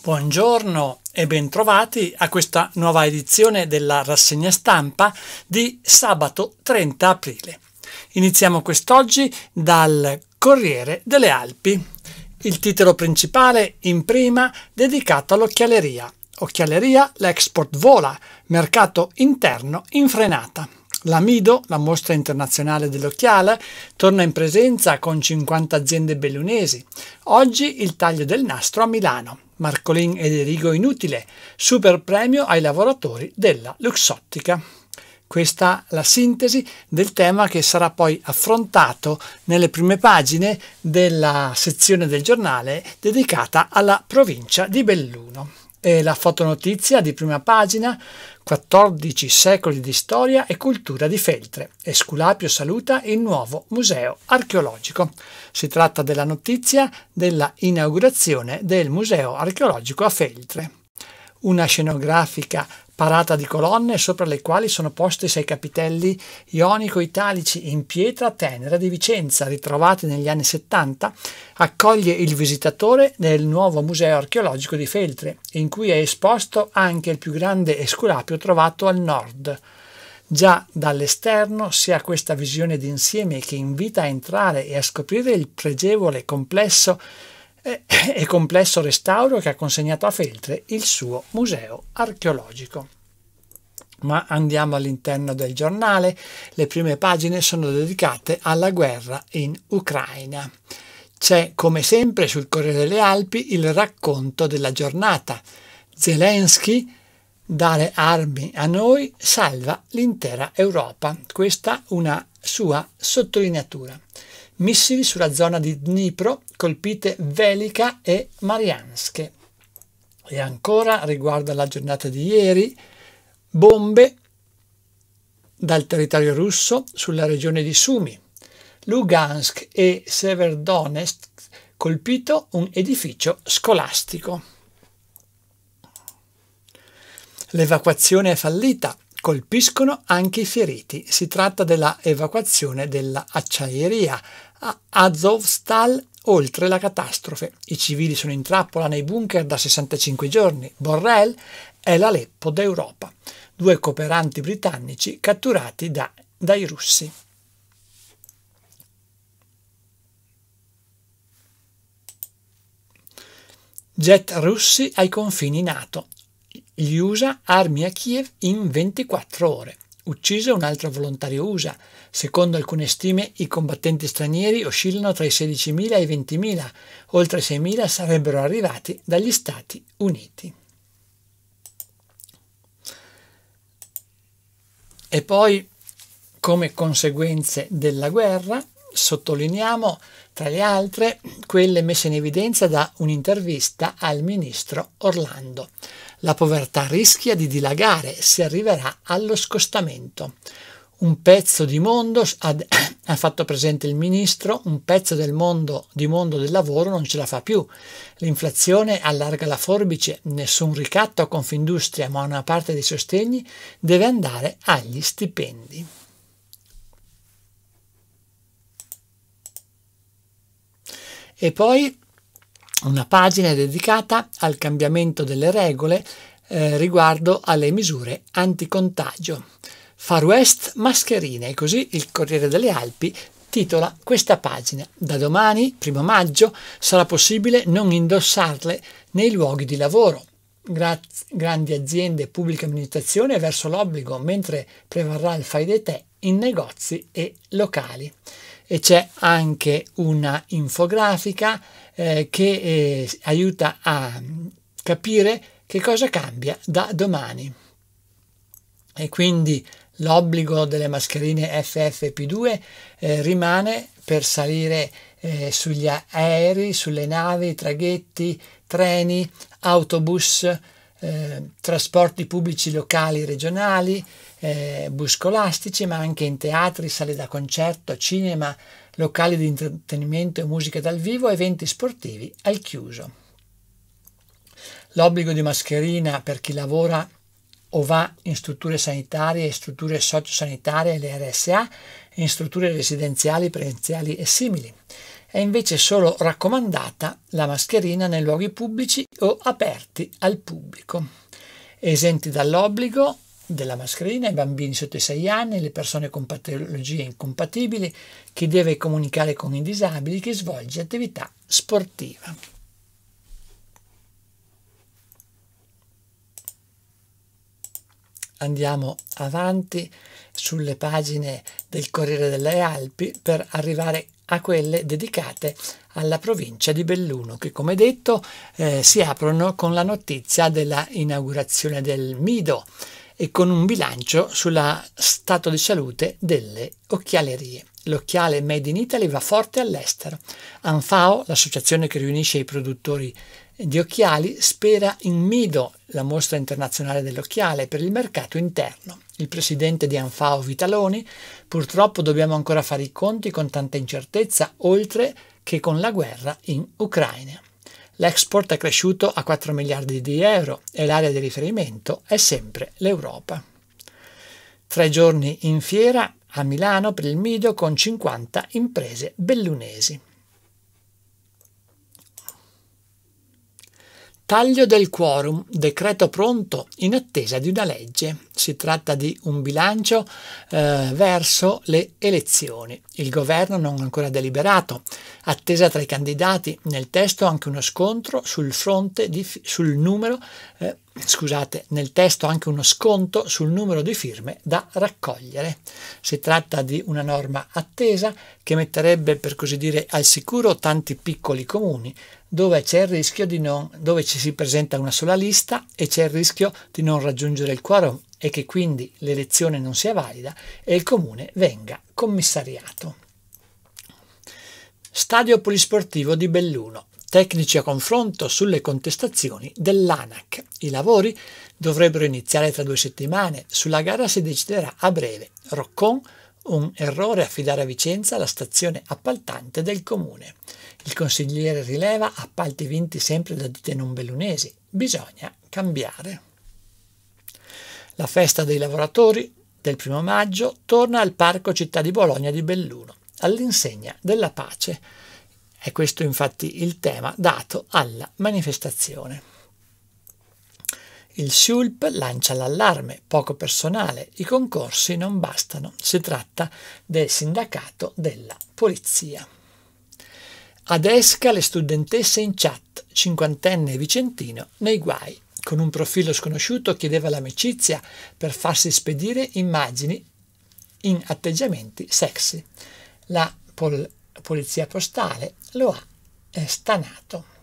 Buongiorno e bentrovati a questa nuova edizione della rassegna stampa di sabato 30 aprile. Iniziamo quest'oggi dal Corriere delle Alpi. Il titolo principale in prima dedicato all'occhialeria. Occhialeria, l'export vola, mercato interno in frenata. La Mido, la mostra internazionale dell'occhiale, torna in presenza con 50 aziende bellunesi. Oggi il taglio del nastro a Milano. Marcolin ed Erigo Inutile, super premio ai lavoratori della Luxottica. Questa è la sintesi del tema che sarà poi affrontato nelle prime pagine della sezione del giornale dedicata alla provincia di Belluno. E la fotonotizia di prima pagina, 14 secoli di storia e cultura di Feltre. Esculapio saluta il nuovo museo archeologico. Si tratta della notizia della inaugurazione del museo archeologico a Feltre. Una scenografica parata di colonne sopra le quali sono posti sei capitelli ionico-italici in pietra tenera di Vicenza, ritrovati negli anni 70, accoglie il visitatore nel nuovo museo archeologico di Feltre, in cui è esposto anche il più grande esculapio trovato al nord. Già dall'esterno si ha questa visione d'insieme che invita a entrare e a scoprire il pregevole complesso e eh, eh, complesso restauro che ha consegnato a Feltre il suo museo archeologico. Ma andiamo all'interno del giornale, le prime pagine sono dedicate alla guerra in Ucraina. C'è come sempre sul Corriere delle Alpi il racconto della giornata. Zelensky dare armi a noi salva l'intera Europa. Questa una sua sottolineatura missili sulla zona di Dnipro colpite Velika e Marianske. E ancora, riguardo alla giornata di ieri, bombe dal territorio russo sulla regione di Sumi. Lugansk e Severodonetsk colpito un edificio scolastico. L'evacuazione è fallita, colpiscono anche i feriti. Si tratta della evacuazione della acciaieria a Azovstal oltre la catastrofe. I civili sono in trappola nei bunker da 65 giorni. Borrell è l'Aleppo d'Europa. Due cooperanti britannici catturati da, dai russi. Jet russi ai confini NATO. Gli USA armi a Kiev in 24 ore uccise un altro volontario USA. Secondo alcune stime, i combattenti stranieri oscillano tra i 16.000 e i 20.000, oltre 6.000 sarebbero arrivati dagli Stati Uniti. E poi, come conseguenze della guerra, sottolineiamo tra le altre quelle messe in evidenza da un'intervista al ministro Orlando. La povertà rischia di dilagare, si arriverà allo scostamento. Un pezzo di mondo, ha fatto presente il ministro, un pezzo del mondo, di mondo del lavoro non ce la fa più. L'inflazione allarga la forbice, nessun ricatto a Confindustria, ma una parte dei sostegni deve andare agli stipendi. E poi una pagina dedicata al cambiamento delle regole eh, riguardo alle misure anticontagio. Far West mascherine, così il Corriere delle Alpi titola questa pagina. Da domani, primo maggio, sarà possibile non indossarle nei luoghi di lavoro. Gra grandi aziende e pubblica amministrazione verso l'obbligo, mentre prevarrà il fai dei te in negozi e locali. E c'è anche una infografica eh, che eh, aiuta a capire che cosa cambia da domani. E quindi l'obbligo delle mascherine FFP2 eh, rimane per salire eh, sugli aerei, sulle navi, traghetti, treni, autobus, eh, trasporti pubblici locali e regionali, eh, bus scolastici, ma anche in teatri, sale da concerto, cinema, locali di intrattenimento e musica dal vivo, eventi sportivi al chiuso. L'obbligo di mascherina per chi lavora o va in strutture sanitarie e strutture sociosanitarie le RSA e in strutture residenziali, presenziali e simili. È invece solo raccomandata la mascherina nei luoghi pubblici o aperti al pubblico. Esenti dall'obbligo della mascherina ai bambini sotto i 6 anni, le persone con patologie incompatibili, chi deve comunicare con i disabili, chi svolge attività sportiva. Andiamo avanti sulle pagine del Corriere delle Alpi per arrivare a quelle dedicate alla provincia di Belluno, che come detto eh, si aprono con la notizia dell'inaugurazione del Mido e con un bilancio sulla stato di salute delle occhialerie. L'occhiale Made in Italy va forte all'estero. ANFAO, l'associazione che riunisce i produttori di occhiali, spera in Mido, la mostra internazionale dell'occhiale, per il mercato interno. Il presidente di ANFAO Vitaloni, purtroppo dobbiamo ancora fare i conti con tanta incertezza, oltre che con la guerra in Ucraina. L'export è cresciuto a 4 miliardi di euro e l'area di riferimento è sempre l'Europa. Tre giorni in fiera a Milano per il Mido con 50 imprese bellunesi. Taglio del quorum, decreto pronto in attesa di una legge. Si tratta di un bilancio eh, verso le elezioni. Il governo non ha ancora deliberato. Attesa tra i candidati nel testo anche uno scontro sul fronte di, sul numero eh, scusate, nel testo anche uno sconto sul numero di firme da raccogliere. Si tratta di una norma attesa che metterebbe, per così dire, al sicuro tanti piccoli comuni dove c'è il rischio di non, dove ci si presenta una sola lista e c'è il rischio di non raggiungere il quorum e che quindi l'elezione non sia valida e il comune venga commissariato. Stadio Polisportivo di Belluno. Tecnici a confronto sulle contestazioni dell'ANAC. I lavori dovrebbero iniziare tra due settimane. Sulla gara si deciderà a breve. Roccon, un errore affidare a Vicenza la stazione appaltante del comune. Il consigliere rileva appalti vinti sempre da ditte non bellunesi. Bisogna cambiare. La festa dei lavoratori del primo maggio torna al Parco Città di Bologna di Belluno, all'insegna della pace. È questo infatti il tema dato alla manifestazione. Il SULP lancia l'allarme, poco personale, i concorsi non bastano, si tratta del sindacato della polizia. Ad Esca le studentesse in chat, cinquantenne vicentino nei guai con un profilo sconosciuto chiedeva l'amicizia per farsi spedire immagini in atteggiamenti sexy. La pol- polizia postale lo ha stanato.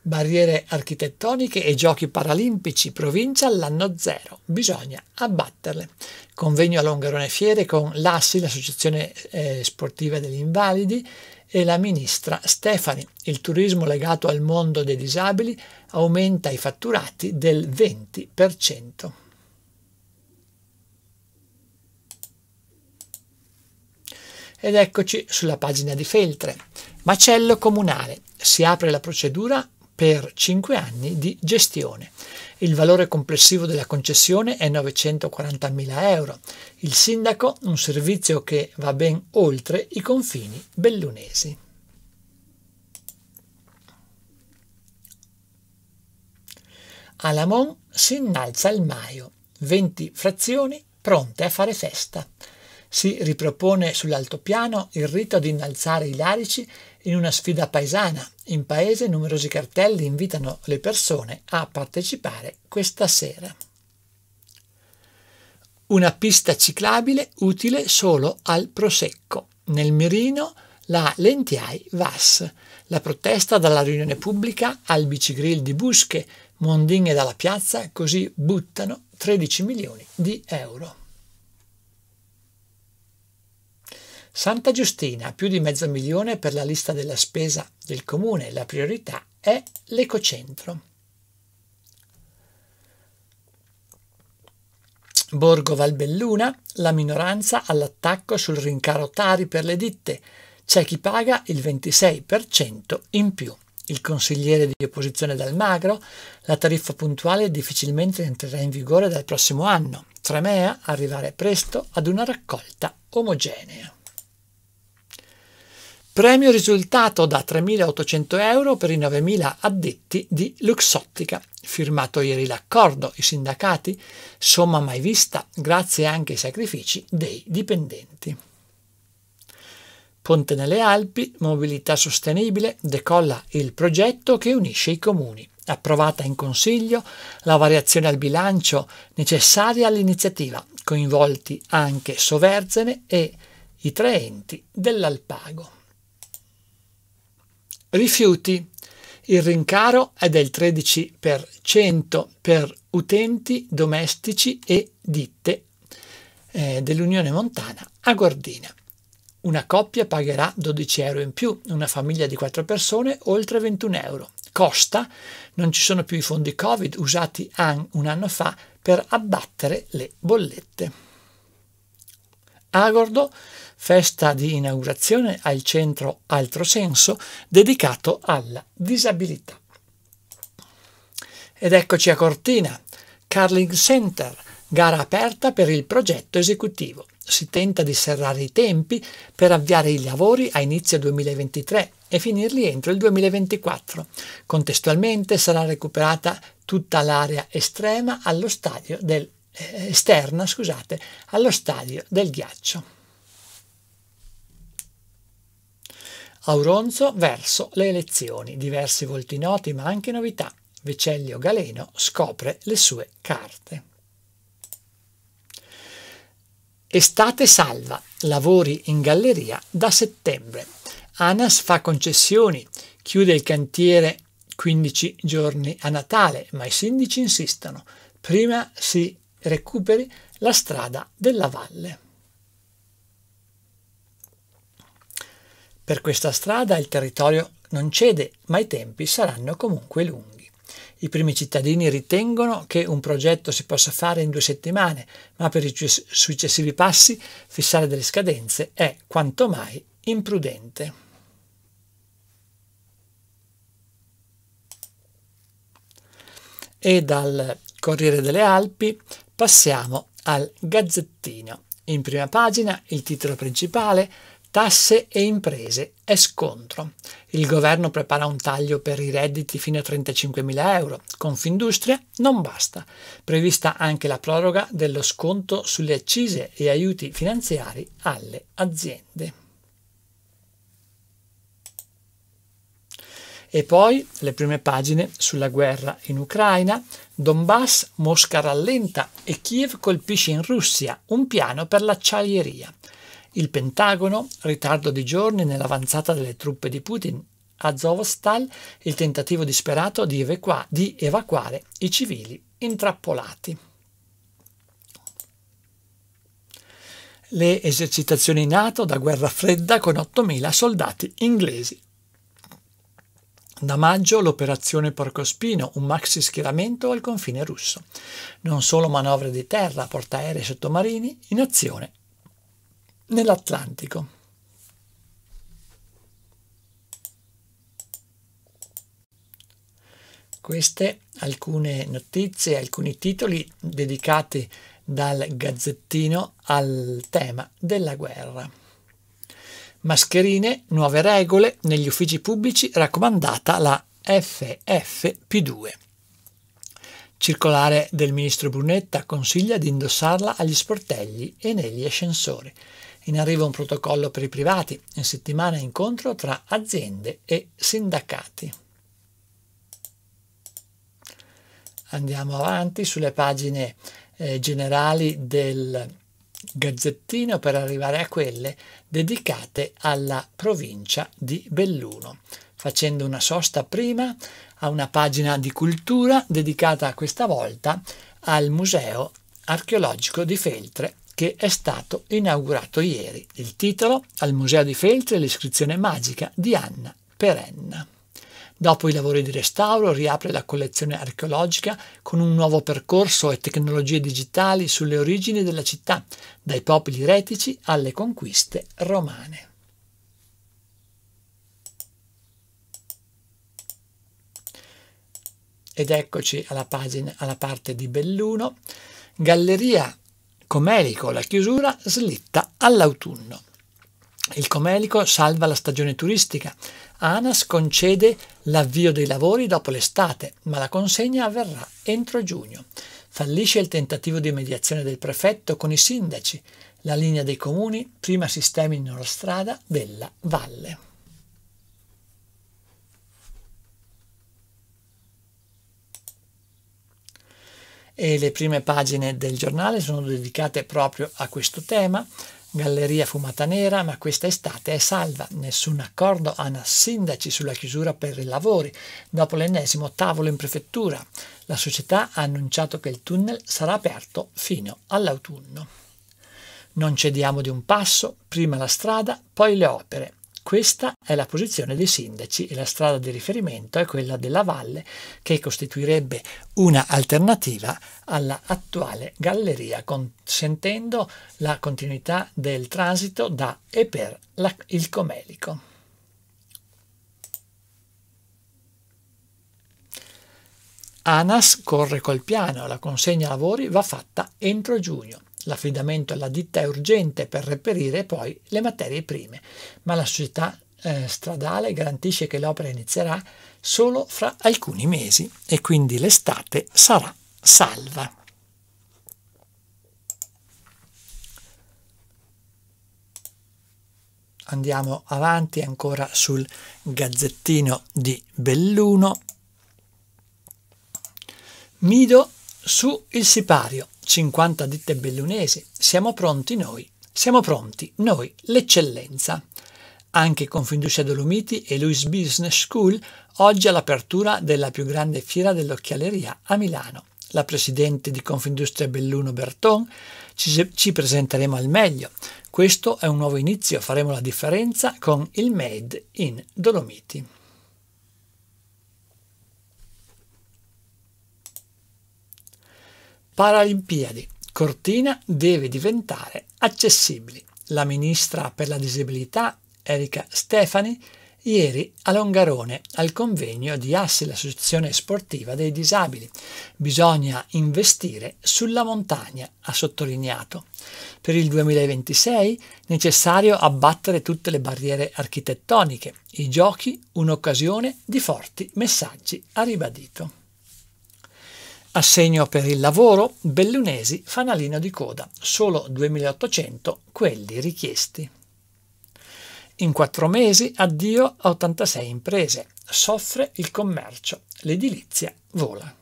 Barriere architettoniche e giochi paralimpici, provincia all'anno zero, bisogna abbatterle. Convegno a Longarone Fiere con l'ASSI, l'Associazione eh, Sportiva degli Invalidi, e la ministra Stefani. Il turismo legato al mondo dei disabili aumenta i fatturati del 20%. Ed eccoci sulla pagina di Feltre. Macello comunale. Si apre la procedura per 5 anni di gestione. Il valore complessivo della concessione è 940.000 euro. Il sindaco, un servizio che va ben oltre i confini bellunesi. A Lamon si innalza il Maio, 20 frazioni pronte a fare festa. Si ripropone sull'altopiano il rito di innalzare i larici in una sfida paesana, in paese numerosi cartelli invitano le persone a partecipare questa sera. Una pista ciclabile utile solo al prosecco. Nel mirino la Lentiai Vas, la protesta dalla riunione pubblica al bicigril di Busche, Mondin e dalla piazza, così buttano 13 milioni di euro. Santa Giustina, più di mezzo milione per la lista della spesa del comune, la priorità è l'ecocentro. Borgo Valbelluna, la minoranza all'attacco sul rincaro Tari per le ditte, c'è chi paga il 26% in più. Il consigliere di opposizione Dalmagro, la tariffa puntuale difficilmente entrerà in vigore dal prossimo anno. Tremea arrivare presto ad una raccolta omogenea. Premio risultato da 3.800 euro per i 9.000 addetti di Luxottica. Firmato ieri l'accordo, i sindacati, somma mai vista, grazie anche ai sacrifici dei dipendenti. Ponte nelle Alpi, mobilità sostenibile, decolla il progetto che unisce i comuni. Approvata in Consiglio la variazione al bilancio necessaria all'iniziativa, coinvolti anche Soverzene e i tre enti dell'Alpago. Rifiuti. Il rincaro è del 13% per utenti domestici e ditte eh, dell'Unione Montana a Gordina. Una coppia pagherà 12 euro in più, una famiglia di 4 persone oltre 21 euro. Costa, non ci sono più i fondi Covid usati an un anno fa per abbattere le bollette. Agordo, festa di inaugurazione al centro Altro Senso dedicato alla disabilità. Ed eccoci a Cortina, Carling Center, gara aperta per il progetto esecutivo. Si tenta di serrare i tempi per avviare i lavori a inizio 2023 e finirli entro il 2024. Contestualmente sarà recuperata tutta l'area estrema allo stadio del, eh, esterna scusate, allo stadio del ghiaccio. Auronzo verso le elezioni, diversi volti noti ma anche novità. Vecellio Galeno scopre le sue carte. Estate salva, lavori in galleria da settembre. ANAS fa concessioni, chiude il cantiere 15 giorni a Natale, ma i sindaci insistono, prima si recuperi la strada della valle. Per questa strada il territorio non cede, ma i tempi saranno comunque lunghi. I primi cittadini ritengono che un progetto si possa fare in due settimane, ma per i successivi passi fissare delle scadenze è quanto mai imprudente. E dal Corriere delle Alpi passiamo al Gazzettino. In prima pagina il titolo principale è Tasse e imprese è scontro. Il governo prepara un taglio per i redditi fino a 35.000 euro. Confindustria non basta. Prevista anche la proroga dello sconto sulle accise e aiuti finanziari alle aziende. E poi le prime pagine sulla guerra in Ucraina, Donbass, Mosca rallenta e Kiev colpisce in Russia un piano per l'acciaieria. Il Pentagono, ritardo di giorni nell'avanzata delle truppe di Putin. a Zovostal, il tentativo disperato di, evacua- di evacuare i civili intrappolati. Le esercitazioni NATO da guerra fredda con 8.000 soldati inglesi. Da maggio l'operazione Porcospino, un maxi schieramento al confine russo. Non solo manovre di terra, portaerei e sottomarini in azione nell'Atlantico. Queste alcune notizie, alcuni titoli dedicati dal gazzettino al tema della guerra. Mascherine, nuove regole, negli uffici pubblici raccomandata la FFP2. Circolare del ministro Brunetta consiglia di indossarla agli sportelli e negli ascensori. In arrivo un protocollo per i privati, in settimana incontro tra aziende e sindacati. Andiamo avanti sulle pagine eh, generali del gazzettino per arrivare a quelle dedicate alla provincia di Belluno, facendo una sosta prima a una pagina di cultura dedicata questa volta al Museo archeologico di Feltre che è stato inaugurato ieri. Il titolo Al Museo di Feltre l'iscrizione magica di Anna Perenna. Dopo i lavori di restauro riapre la collezione archeologica con un nuovo percorso e tecnologie digitali sulle origini della città, dai popoli retici alle conquiste romane. Ed eccoci alla, pagina, alla parte di Belluno. Galleria Comelico la chiusura slitta all'autunno. Il Comelico salva la stagione turistica. ANAS concede l'avvio dei lavori dopo l'estate, ma la consegna avverrà entro giugno. Fallisce il tentativo di mediazione del prefetto con i sindaci. La linea dei comuni, prima sistemi in una strada della valle. e le prime pagine del giornale sono dedicate proprio a questo tema. Galleria fumata nera, ma questa estate è salva. Nessun accordo ANA sindaci sulla chiusura per i lavori. Dopo l'ennesimo tavolo in prefettura, la società ha annunciato che il tunnel sarà aperto fino all'autunno. Non cediamo di un passo, prima la strada, poi le opere. Questa è la posizione dei sindaci e la strada di riferimento è quella della valle che costituirebbe un'alternativa all'attuale galleria, consentendo la continuità del transito da e per la, il Comelico. ANAS corre col piano, la consegna lavori va fatta entro giugno. L'affidamento alla ditta è urgente per reperire poi le materie prime, ma la società eh, stradale garantisce che l'opera inizierà solo fra alcuni mesi e quindi l'estate sarà salva. Andiamo avanti ancora sul gazzettino di Belluno. Mido su il sipario 50 ditte bellunesi. Siamo pronti noi. Siamo pronti noi, l'eccellenza. Anche Confindustria Dolomiti e Louis Business School oggi all'apertura della più grande fiera dell'occhialeria a Milano. La presidente di Confindustria Belluno Berton ci, ci presenteremo al meglio. Questo è un nuovo inizio, faremo la differenza con il Made in Dolomiti. Paralimpiadi. Cortina deve diventare accessibile. La ministra per la disabilità, Erika Stefani, ieri a Longarone al convegno di Assi l'Associazione Sportiva dei Disabili. Bisogna investire sulla montagna, ha sottolineato. Per il 2026 necessario abbattere tutte le barriere architettoniche. I giochi un'occasione di forti messaggi, ha ribadito. Assegno per il lavoro, Bellunesi, fanalino di coda, solo 2.800 quelli richiesti. In quattro mesi addio a 86 imprese, soffre il commercio, l'edilizia vola.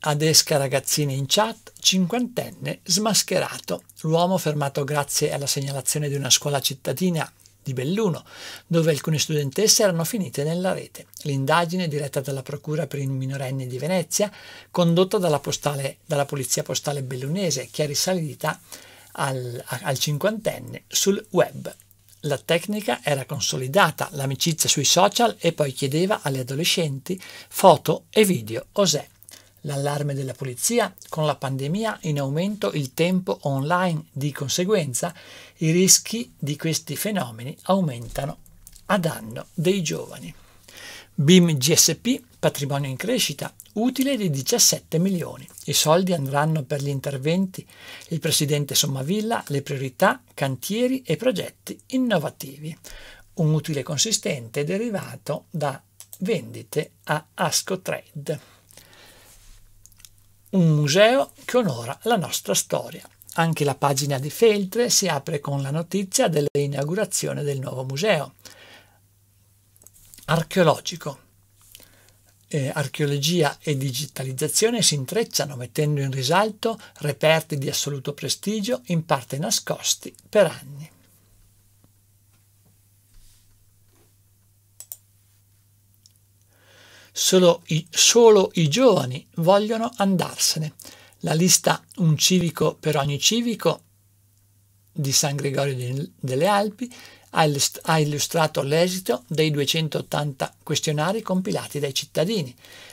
Adesca ragazzini in chat, cinquantenne smascherato. L'uomo fermato grazie alla segnalazione di una scuola cittadina di Belluno, dove alcune studentesse erano finite nella rete. L'indagine diretta dalla Procura per i minorenni di Venezia, condotta dalla, postale, dalla Polizia Postale Bellunese, che è risalita al, al cinquantenne sul web. La tecnica era consolidata, l'amicizia sui social e poi chiedeva alle adolescenti foto e video osè. L'allarme della polizia, con la pandemia in aumento il tempo online, di conseguenza i rischi di questi fenomeni aumentano a danno dei giovani. BIM GSP, patrimonio in crescita, utile di 17 milioni. I soldi andranno per gli interventi, il presidente Sommavilla, le priorità, cantieri e progetti innovativi. Un utile consistente derivato da vendite a Asco Trade un museo che onora la nostra storia. Anche la pagina di Feltre si apre con la notizia dell'inaugurazione del nuovo museo. Archeologico. Eh, archeologia e digitalizzazione si intrecciano mettendo in risalto reperti di assoluto prestigio in parte nascosti per anni. Solo i, solo i giovani vogliono andarsene. La lista Un civico per ogni civico di San Gregorio delle Alpi ha illustrato l'esito dei 280 questionari compilati dai cittadini.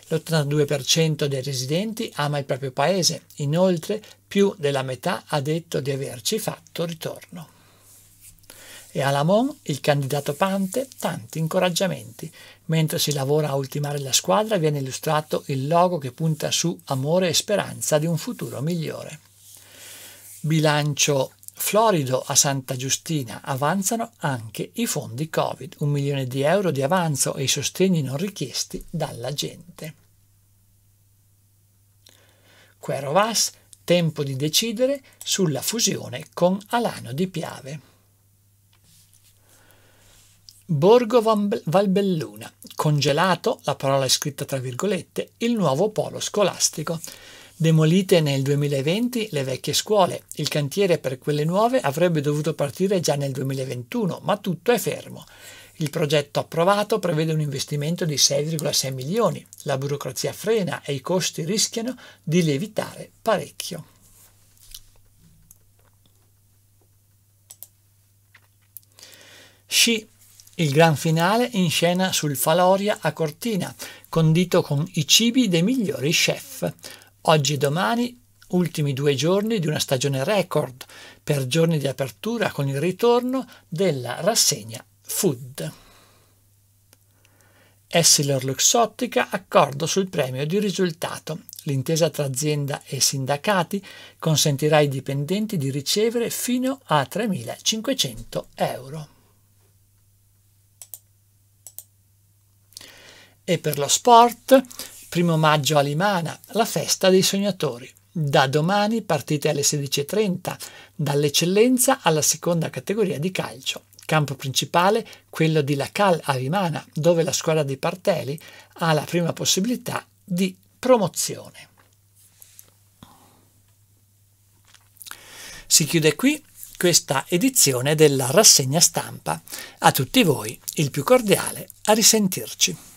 L'82% dei residenti ama il proprio paese, inoltre più della metà ha detto di averci fatto ritorno e a Alamon, il candidato Pante, tanti incoraggiamenti. Mentre si lavora a ultimare la squadra viene illustrato il logo che punta su amore e speranza di un futuro migliore. Bilancio florido a Santa Giustina avanzano anche i fondi Covid, un milione di euro di avanzo e i sostegni non richiesti dalla gente. Quero Vas, tempo di decidere sulla fusione con Alano di Piave. Borgo Valbelluna, congelato, la parola è scritta tra virgolette, il nuovo polo scolastico. Demolite nel 2020 le vecchie scuole, il cantiere per quelle nuove avrebbe dovuto partire già nel 2021, ma tutto è fermo. Il progetto approvato prevede un investimento di 6,6 milioni, la burocrazia frena e i costi rischiano di lievitare parecchio. Sci il gran finale in scena sul Faloria a Cortina, condito con i cibi dei migliori chef. Oggi e domani, ultimi due giorni di una stagione record, per giorni di apertura con il ritorno della rassegna Food. Essilor Luxottica accordo sul premio di risultato. L'intesa tra azienda e sindacati consentirà ai dipendenti di ricevere fino a 3.500 euro. E per lo sport, primo maggio a Limana, la festa dei sognatori. Da domani partite alle 16.30, dall'eccellenza alla seconda categoria di calcio. Campo principale quello di Lacal a Rimana, dove la squadra di Parteli ha la prima possibilità di promozione. Si chiude qui questa edizione della rassegna stampa. A tutti voi il più cordiale a risentirci.